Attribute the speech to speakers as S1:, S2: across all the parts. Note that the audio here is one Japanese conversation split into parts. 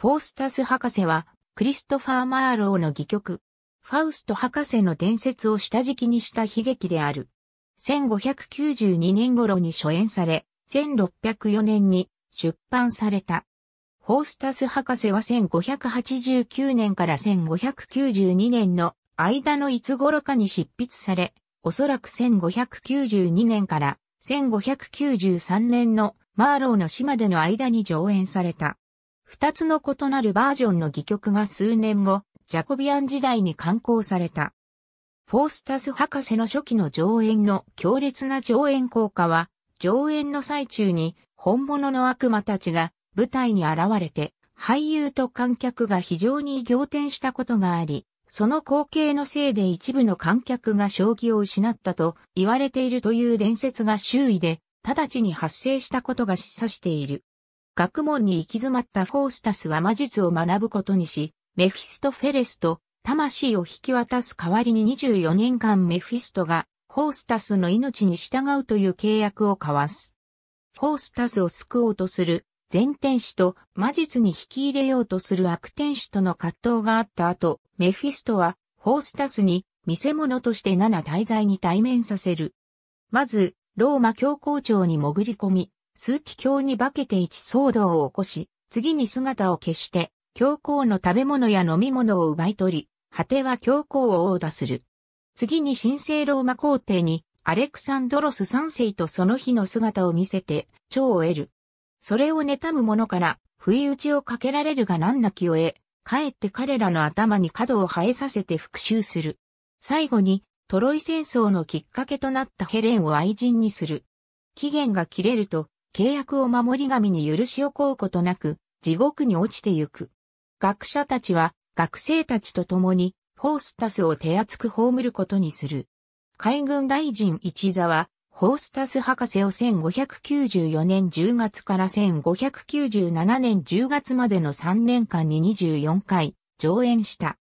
S1: フォースタス博士は、クリストファー・マーローの戯曲、ファウスト博士の伝説を下敷きにした悲劇である。1592年頃に初演され、1604年に出版された。フォースタス博士は1589年から1592年の間のいつ頃かに執筆され、おそらく1592年から1593年のマーローの島での間に上演された。二つの異なるバージョンの戯曲が数年後、ジャコビアン時代に刊行された。フォースタス博士の初期の上演の強烈な上演効果は、上演の最中に本物の悪魔たちが舞台に現れて、俳優と観客が非常に仰天したことがあり、その光景のせいで一部の観客が将棋を失ったと言われているという伝説が周囲で直ちに発生したことが示唆している。学問に行き詰まったフォースタスは魔術を学ぶことにし、メフィストフェレスと魂を引き渡す代わりに24年間メフィストがフォースタスの命に従うという契約を交わす。フォースタスを救おうとする前天使と魔術に引き入れようとする悪天使との葛藤があった後、メフィストはフォースタスに見せ物として7滞在に対面させる。まず、ローマ教皇庁に潜り込み、数奇鏡に化けて一騒動を起こし、次に姿を消して、教皇の食べ物や飲み物を奪い取り、果ては教皇を殴打する。次に神聖ローマ皇帝に、アレクサンドロス三世とその日の姿を見せて、蝶を得る。それを妬む者から、不意打ちをかけられるが難なきを得、かえって彼らの頭に角を生えさせて復讐する。最後に、トロイ戦争のきっかけとなったヘレンを愛人にする。期限が切れると、契約を守り神に許しをこうことなく、地獄に落ちてゆく。学者たちは、学生たちと共に、ホースタスを手厚く葬ることにする。海軍大臣一座は、ホースタス博士を1594年10月から1597年10月までの3年間に24回上演した。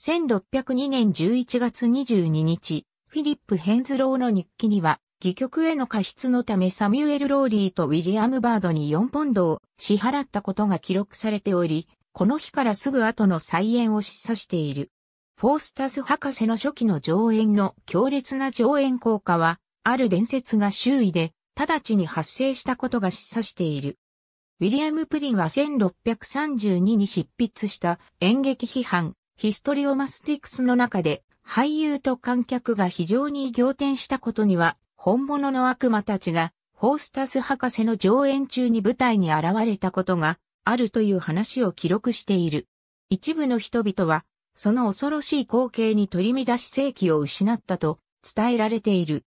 S1: 1602年11月22日、フィリップ・ヘンズローの日記には、戯曲への過失のためサミュエル・ローリーとウィリアム・バードに4ポンドを支払ったことが記録されており、この日からすぐ後の再演を示唆している。フォースタス博士の初期の上演の強烈な上演効果は、ある伝説が周囲で直ちに発生したことが示唆している。ウィリアム・プリンは1632に執筆した演劇批判、ヒストリオマスティクスの中で、俳優と観客が非常に仰天したことには本物の悪魔たちが、ホースタス博士の上演中に舞台に現れたことがあるという話を記録している。一部の人々は、その恐ろしい光景に取り乱し世気を失ったと伝えられている。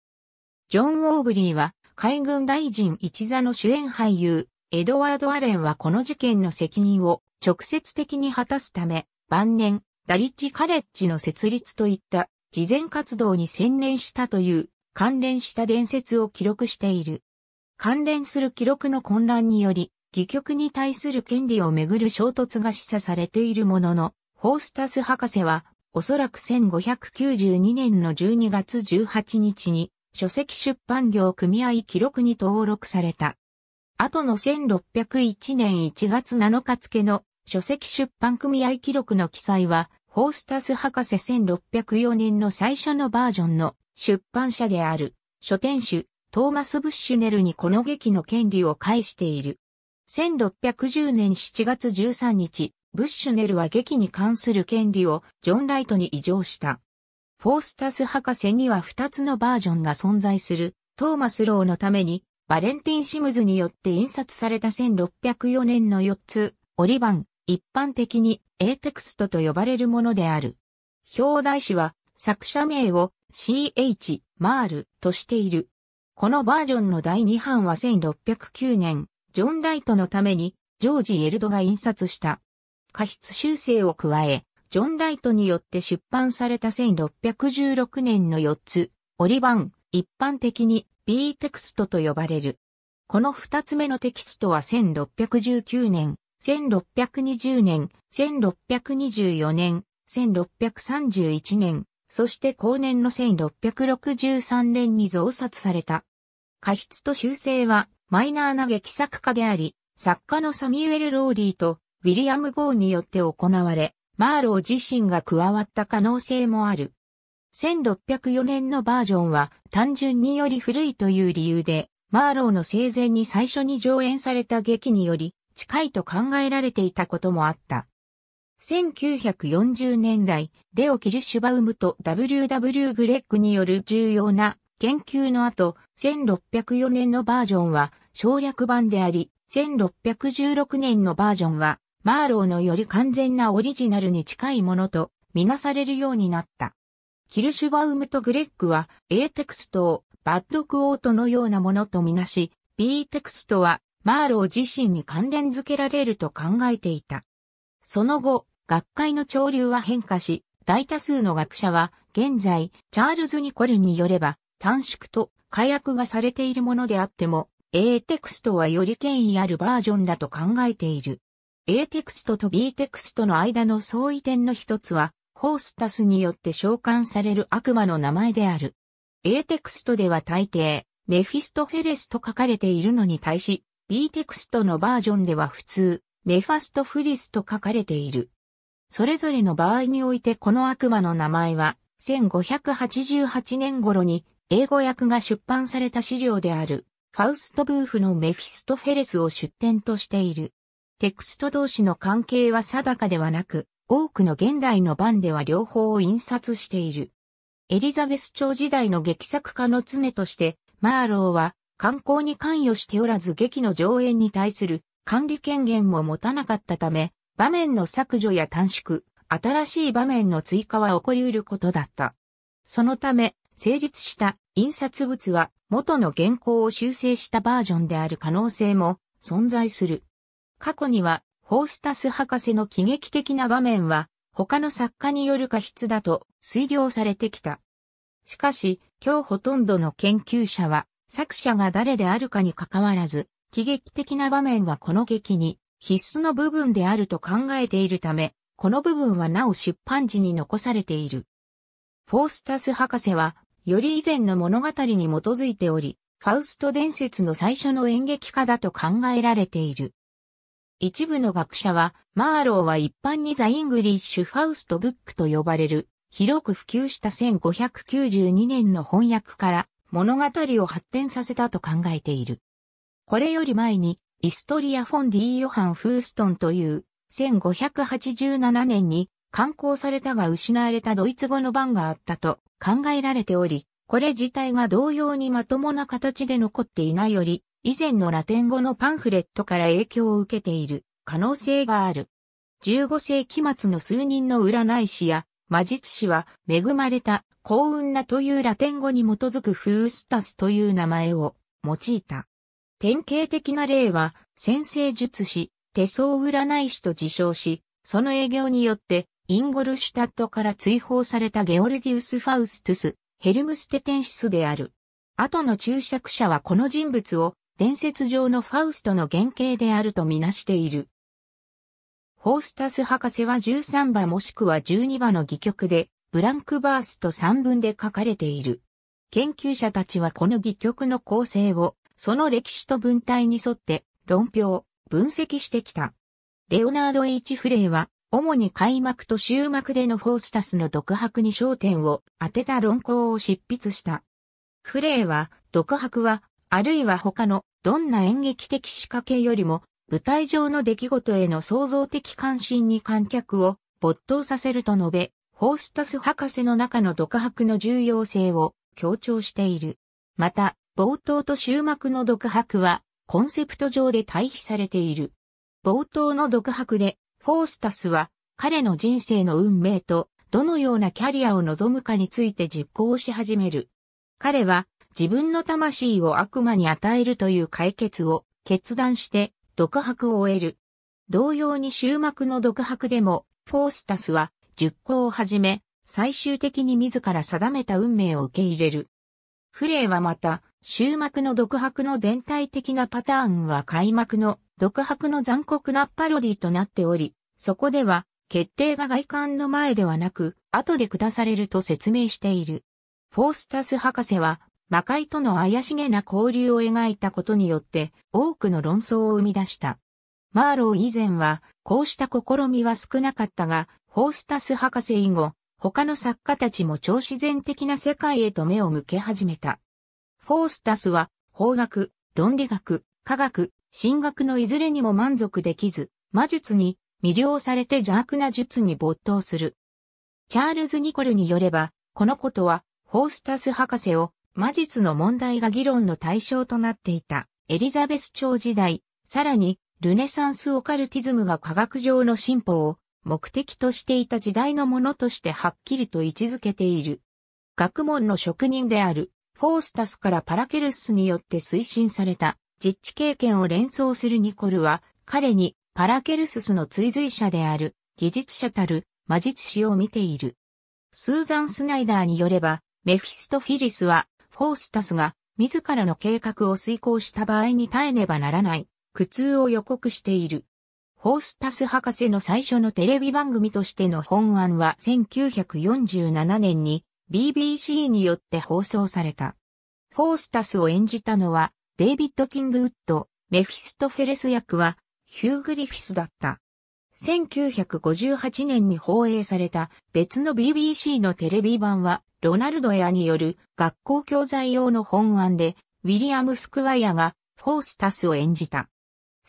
S1: ジョン・オーブリーは、海軍大臣一座の主演俳優、エドワード・アレンはこの事件の責任を直接的に果たすため、晩年、ダリッジ・カレッジの設立といった慈善活動に専念したという関連した伝説を記録している。関連する記録の混乱により、戯曲に対する権利をめぐる衝突が示唆されているものの、ホースタス博士は、おそらく1592年の12月18日に、書籍出版業組合記録に登録された。後の1601年1月7日付の書籍出版組合記録の記載は、ホースタス博士1604年の最初のバージョンの出版社である、書店主、トーマス・ブッシュネルにこの劇の権利を返している。1610年7月13日、ブッシュネルは劇に関する権利をジョン・ライトに移譲した。フォースタス博士には2つのバージョンが存在する、トーマス・ローのために、バレンティン・シムズによって印刷された1604年の4つ、折りン、一般的に A テクストと呼ばれるものである。表題紙は作者名を CH マールとしている。このバージョンの第2版は1609年、ジョン・ライトのためにジョージ・エルドが印刷した。過失修正を加え、ジョン・ライトによって出版された1616年の4つ、折版、一般的に B テクストと呼ばれる。この2つ目のテキストは1619年、1620年、1624年、1631年、そして後年の1663年に増刷された。過筆と修正はマイナーな劇作家であり、作家のサミュエル・ローリーとウィリアム・ボーによって行われ、マーロー自身が加わった可能性もある。1604年のバージョンは単純により古いという理由で、マーローの生前に最初に上演された劇により近いと考えられていたこともあった。1940年代、レオ・キルシュバウムと WW グレッグによる重要な研究の後、1604年のバージョンは省略版であり、1616年のバージョンは、マーローのより完全なオリジナルに近いものとみなされるようになった。キルシュバウムとグレッグは A テクストをバッドクオートのようなものとみなし、B テクストはマーロー自身に関連づけられると考えていた。その後、学会の潮流は変化し、大多数の学者は、現在、チャールズ・ニコルによれば、短縮と解約がされているものであっても、A テクストはより権威あるバージョンだと考えている。A テクストと B テクストの間の相違点の一つは、ホースタスによって召喚される悪魔の名前である。A テクストでは大抵、メフィストフェレスと書かれているのに対し、B テクストのバージョンでは普通、メファストフリスと書かれている。それぞれの場合においてこの悪魔の名前は、1588年頃に英語訳が出版された資料である、ファウスト・ブーフのメフィストフェレスを出典としている。テクスト同士の関係は定かではなく、多くの現代の版では両方を印刷している。エリザベス朝時代の劇作家の常として、マーローは観光に関与しておらず劇の上演に対する管理権限も持たなかったため、場面の削除や短縮、新しい場面の追加は起こり得ることだった。そのため、成立した印刷物は元の原稿を修正したバージョンである可能性も存在する。過去には、ホースタス博士の喜劇的な場面は、他の作家による過失だと推量されてきた。しかし、今日ほとんどの研究者は、作者が誰であるかにかかわらず、喜劇的な場面はこの劇に必須の部分であると考えているため、この部分はなお出版時に残されている。フォースタス博士は、より以前の物語に基づいており、ファウスト伝説の最初の演劇家だと考えられている。一部の学者は、マーローは一般にザ・イングリッシュ・ファウスト・ブックと呼ばれる、広く普及した1592年の翻訳から物語を発展させたと考えている。これより前に、イストリア・フォン・ディ・ヨハン・フーストンという、1587年に刊行されたが失われたドイツ語の版があったと考えられており、これ自体が同様にまともな形で残っていないより、以前のラテン語のパンフレットから影響を受けている可能性がある。15世紀末の数人の占い師や魔術師は恵まれた幸運なというラテン語に基づくフースタスという名前を用いた。典型的な例は、先生術師、手相占い師と自称し、その営業によって、インゴルシュタットから追放されたゲオルギウス・ファウストゥス、ヘルムステテンシスである。後の注釈者はこの人物を、伝説上のファウストの原型であるとみなしている。ホースタス博士は13話、もしくは12話の戯曲で、ブランクバースと3文で書かれている。研究者たちはこの戯曲の構成をその歴史と文体に沿って論評、分析してきた。レオナード・ H・ フレイは、主に開幕と終幕でのフォースタスの独白に焦点を当てた論考を執筆した。フレイは、独白は、あるいは他のどんな演劇的仕掛けよりも、舞台上の出来事への創造的関心に観客を没頭させると述べ、ホースタス博士の中の独白の重要性を強調している。また、冒頭と終幕の独白は、コンセプト上で対比されている。冒頭の独白で、フォースタスは、彼の人生の運命と、どのようなキャリアを望むかについて実行し始める。彼は、自分の魂を悪魔に与えるという解決を決断して、独白を終える。同様に終幕の独白でも、フォースタスは、実行を始め、最終的に自ら定めた運命を受け入れる。フレイはまた、終幕の独白の全体的なパターンは開幕の独白の残酷なパロディとなっており、そこでは決定が外観の前ではなく、後で下されると説明している。フォースタス博士は、魔界との怪しげな交流を描いたことによって多くの論争を生み出した。マーロー以前はこうした試みは少なかったが、フォースタス博士以後、他の作家たちも超自然的な世界へと目を向け始めた。フォースタスは、法学、論理学、科学、神学のいずれにも満足できず、魔術に魅了されて邪悪な術に没頭する。チャールズ・ニコルによれば、このことは、フォースタス博士を魔術の問題が議論の対象となっていたエリザベス朝時代、さらにルネサンスオカルティズムが科学上の進歩を目的としていた時代のものとしてはっきりと位置づけている。学問の職人であるフォースタスからパラケルスによって推進された実地経験を連想するニコルは、彼にパラケルススの追随者である技術者たる魔術師を見ている。スーザン・スナイダーによれば、メフィストフィリスは、フォースタスが自らの計画を遂行した場合に耐えねばならない苦痛を予告している。フォースタス博士の最初のテレビ番組としての本案は1947年に BBC によって放送された。フォースタスを演じたのは、デイビッド・キングウッド、メフィストフェレス役は、ヒュー・グリフィスだった。1958年に放映された別の BBC のテレビ版は、ロナルド・エアによる学校教材用の本案で、ウィリアム・スクワイアがフォースタスを演じた。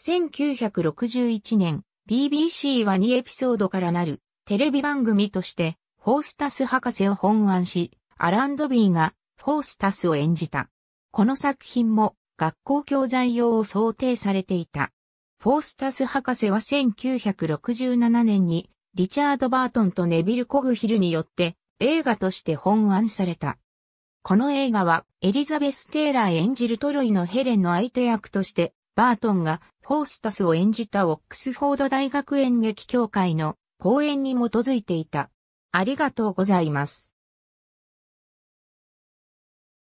S1: 1961年、BBC は2エピソードからなるテレビ番組としてフォースタス博士を本案し、アラン・ドビーがフォースタスを演じた。この作品も学校教材用を想定されていた。フォースタス博士は1967年にリチャード・バートンとネビル・コグヒルによって映画として本案された。この映画はエリザベス・テイラー演じるトロイのヘレンの相手役としてバートンがフォースタスを演じたオックスフォード大学演劇協会の講演に基づいていた。ありがとうございます。